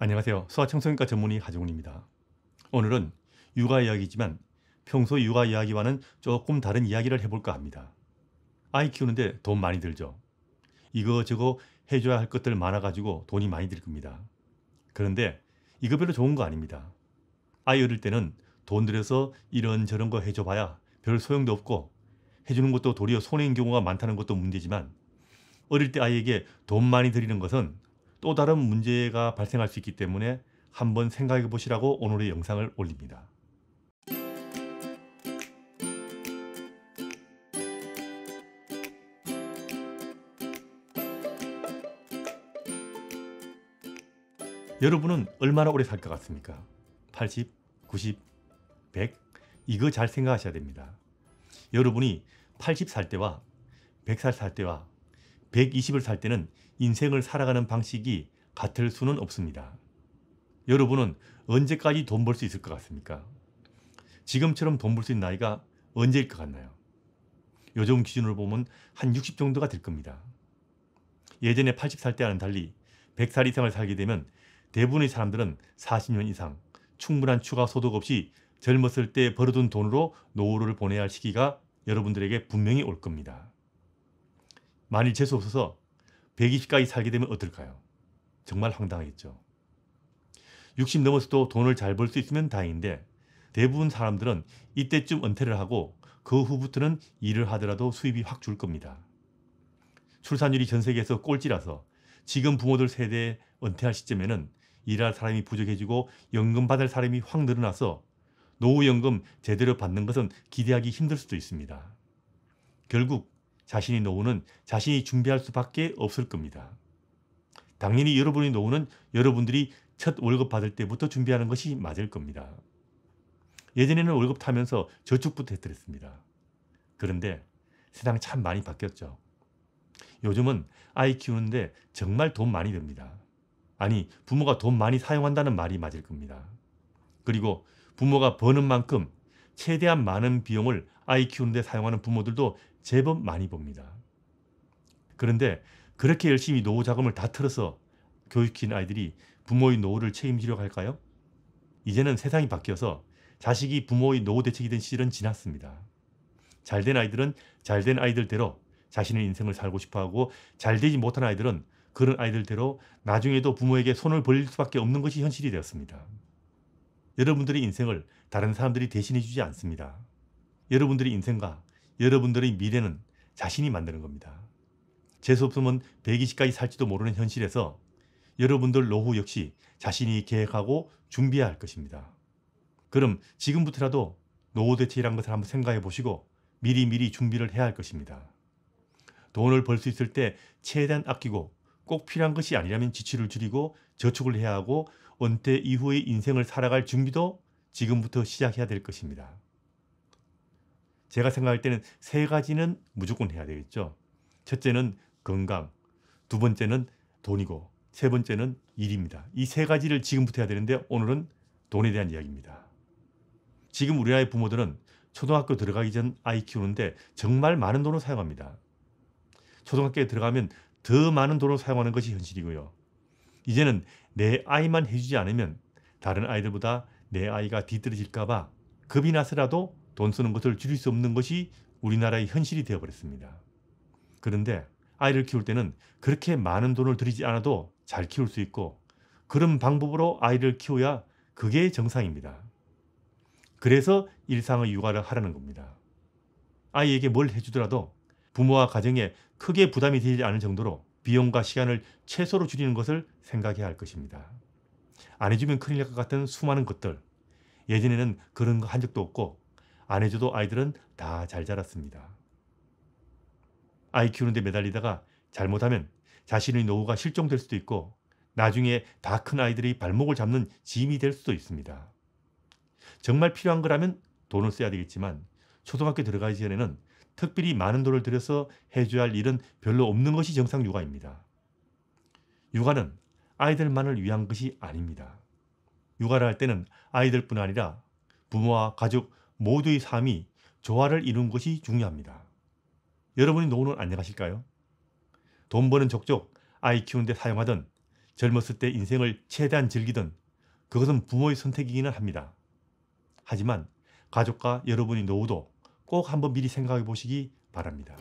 안녕하세요. 수아청소년과 전문의 하정훈입니다. 오늘은 육아 이야기지만 평소 육아 이야기와는 조금 다른 이야기를 해볼까 합니다. 아이 키우는데 돈 많이 들죠. 이거저거 해줘야 할 것들 많아가지고 돈이 많이 들 겁니다. 그런데 이거 별로 좋은 거 아닙니다. 아이 어릴 때는 돈 들여서 이런저런 거 해줘봐야 별 소용도 없고 해주는 것도 도리어 손해인 경우가 많다는 것도 문제지만 어릴 때 아이에게 돈 많이 드리는 것은 또 다른 문제가 발생할 수 있기 때문에 한번 생각해 보시라고 오늘의 영상을 올립니다. 여러분은 얼마나 오래 살 것 같습니까? 80, 90, 100? 이거 잘 생각하셔야 됩니다. 여러분이 80살 때와 100살 살 때와 120을 살 때는 인생을 살아가는 방식이 같을 수는 없습니다. 여러분은 언제까지 돈 벌 수 있을 것 같습니까? 지금처럼 돈 벌 수 있는 나이가 언제일 것 같나요? 요즘 기준으로 보면 한 60 정도가 될 겁니다. 예전에 80살 때와는 달리 100살 이상을 살게 되면 대부분의 사람들은 40년 이상 충분한 추가 소득 없이 젊었을 때 벌어둔 돈으로 노후를 보내야 할 시기가 여러분들에게 분명히 올 겁니다. 만일 재수 없어서 120까지 살게 되면 어떨까요? 정말 황당하겠죠. 60 넘어서도 돈을 잘 벌 수 있으면 다행인데 대부분 사람들은 이때쯤 은퇴를 하고 그 후부터는 일을 하더라도 수입이 확 줄 겁니다. 출산율이 전 세계에서 꼴찌라서 지금 부모들 세대에 은퇴할 시점에는 일할 사람이 부족해지고 연금 받을 사람이 확 늘어나서 노후연금 제대로 받는 것은 기대하기 힘들 수도 있습니다. 결국 자신의 노후는 자신이 준비할 수밖에 없을 겁니다. 당연히 여러분의 노후는 여러분들이 첫 월급 받을 때부터 준비하는 것이 맞을 겁니다. 예전에는 월급 타면서 저축부터 했더랬습니다. 그런데 세상 참 많이 바뀌었죠. 요즘은 아이 키우는데 정말 돈 많이 듭니다. 아니, 부모가 돈 많이 사용한다는 말이 맞을 겁니다. 그리고 부모가 버는 만큼 최대한 많은 비용을 아이 키우는데 사용하는 부모들도 제법 많이 봅니다. 그런데 그렇게 열심히 노후 자금을 다 틀어서 교육시킨 아이들이 부모의 노후를 책임지려고 할까요? 이제는 세상이 바뀌어서 자식이 부모의 노후 대책이 된 시절은 지났습니다. 잘된 아이들은 잘된 아이들대로 자신의 인생을 살고 싶어하고 잘되지 못한 아이들은 그런 아이들대로 나중에도 부모에게 손을 벌릴 수밖에 없는 것이 현실이 되었습니다. 여러분들의 인생을 다른 사람들이 대신해 주지 않습니다. 여러분들의 인생과 여러분들의 미래는 자신이 만드는 겁니다. 재수없으면 120까지 살지도 모르는 현실에서 여러분들 노후 역시 자신이 계획하고 준비해야 할 것입니다. 그럼 지금부터라도 노후 대책이란 것을 한번 생각해 보시고 미리미리 준비를 해야 할 것입니다. 돈을 벌 수 있을 때 최대한 아끼고 꼭 필요한 것이 아니라면 지출을 줄이고 저축을 해야 하고 은퇴 이후의 인생을 살아갈 준비도 지금부터 시작해야 될 것입니다. 제가 생각할 때는 세 가지는 무조건 해야 되겠죠. 첫째는 건강, 두 번째는 돈이고 세 번째는 일입니다. 이 세 가지를 지금부터 해야 되는데 오늘은 돈에 대한 이야기입니다. 지금 우리나라의 부모들은 초등학교 들어가기 전 아이 키우는데 정말 많은 돈을 사용합니다. 초등학교에 들어가면 더 많은 돈을 사용하는 것이 현실이고요. 이제는 내 아이만 해주지 않으면 다른 아이들보다 내 아이가 뒤떨어질까봐 급이 나서라도 돈 쓰는 것을 줄일 수 없는 것이 우리나라의 현실이 되어버렸습니다. 그런데 아이를 키울 때는 그렇게 많은 돈을 들이지 않아도 잘 키울 수 있고 그런 방법으로 아이를 키워야 그게 정상입니다. 그래서 일상의 육아를 하라는 겁니다. 아이에게 뭘 해주더라도 부모와 가정에 크게 부담이 되지 않을 정도로 비용과 시간을 최소로 줄이는 것을 생각해야 할 것입니다. 안 해주면 큰일 날 것 같은 수많은 것들. 예전에는 그런 거 한 적도 없고 안 해줘도 아이들은 다 잘 자랐습니다. 아이 키우는데 매달리다가 잘못하면 자신의 노후가 실종될 수도 있고 나중에 다 큰 아이들이 발목을 잡는 짐이 될 수도 있습니다. 정말 필요한 거라면 돈을 써야 되겠지만 초등학교 들어가기 전에는 특별히 많은 돈을 들여서 해줘야 할 일은 별로 없는 것이 정상 육아입니다. 육아는 아이들만을 위한 것이 아닙니다. 육아를 할 때는 아이들뿐 아니라 부모와 가족 모두의 삶이 조화를 이룬 것이 중요합니다. 여러분이 노후는 안녕하실까요? 돈 버는 족족, 아이 키우는데 사용하던 젊었을 때 인생을 최대한 즐기던 그것은 부모의 선택이기는 합니다. 하지만 가족과 여러분이 노후도 꼭 한번 미리 생각해 보시기 바랍니다.